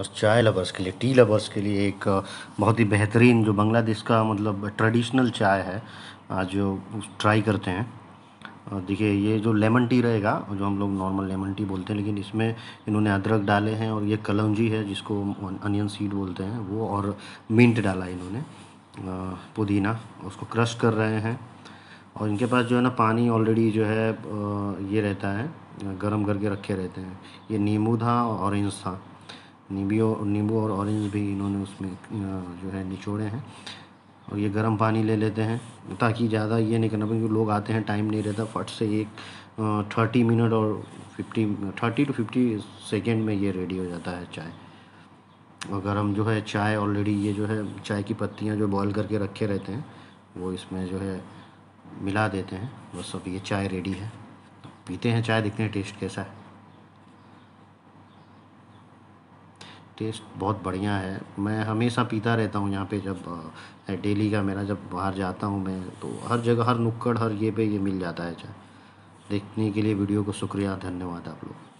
और चाय लवर्स के लिए टी लवर्स के लिए एक बहुत ही बेहतरीन जो बांग्लादेश का मतलब ट्रेडिशनल चाय है आज जो ट्राई करते हैं देखिए ये जो लेमन टी रहेगा जो हम लोग नॉर्मल लेमन टी बोलते हैं लेकिन इसमें इन्होंने अदरक डाले हैं और ये कलौजी है जिसको अनियन सीड बोलते हैं वो और मिंट डाला है इन्होंने पुदीना उसको क्रश कर रहे हैं और इनके पास जो है ना पानी ऑलरेडी जो है ये रहता है गर्म करके रखे रहते हैं ये नींबू था और ऑरेंज था नींबू नींबू और ऑरेंज भी इन्होंने उसमें जो है निचोड़े हैं और ये गर्म पानी ले लेते हैं ताकि ज़्यादा ये नहीं करना क्योंकि लोग आते हैं टाइम नहीं रहता फट से एक थर्टी मिनट और fifty thirty to fifty second में ये रेडी हो जाता है चाय और गर्म जो है चाय ऑलरेडी ये जो है चाय की पत्तियाँ जो बॉयल करके रखे रहते हैं वो इसमें जो है मिला देते हैं बस अब ये चाय रेडी है पीते हैं चाय देखते हैं टेस्ट कैसा है टेस्ट बहुत बढ़िया है मैं हमेशा पीता रहता हूँ यहाँ पे जब डेली का मेरा जब बाहर जाता हूँ मैं तो हर जगह हर नुक्कड़ हर ये पे ये मिल जाता है चाय देखने के लिए वीडियो को शुक्रिया धन्यवाद आप लोग